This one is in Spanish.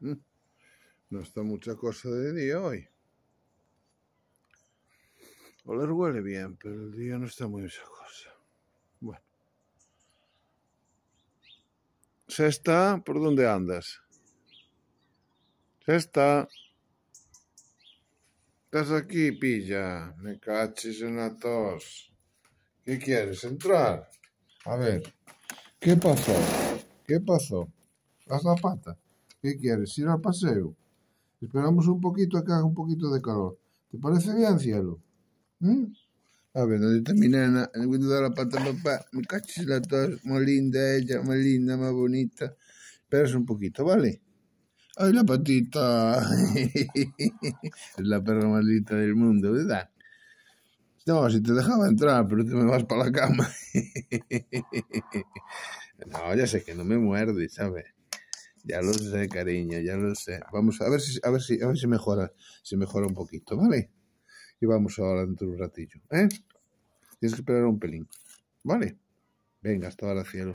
No está mucha cosa de día hoy. Oler huele bien, pero el día no está muy esa cosa. Bueno. Sexta, ¿por dónde andas? Sexta. Estás aquí, pilla. Me cachis una tos. ¿Qué quieres? ¿Entrar? A ver. ¿Qué pasó? ¿Qué pasó? Haz la pata. ¿Qué quieres? ¿Ir al paseo? Esperamos un poquito acá, un poquito de calor. ¿Te parece bien, cielo? ¿Mm? A ver, donde termina en el de la pata, papá, me cachis la tos, más linda ella, más linda, más bonita. Esperas un poquito, ¿vale? ¡Ay, la patita! es la perra más linda del mundo, ¿verdad? No, si te dejaba entrar, pero te me vas para la cama. no, ya sé que no me muerde, ¿sabes? Ya lo sé, cariño, ya lo sé. Vamos a ver si, a ver si, a ver si mejora, si mejora un poquito, ¿vale? Y vamos ahora dentro de un ratillo, ¿eh? Tienes que esperar un pelín, ¿vale? Venga, hasta ahora, cielo.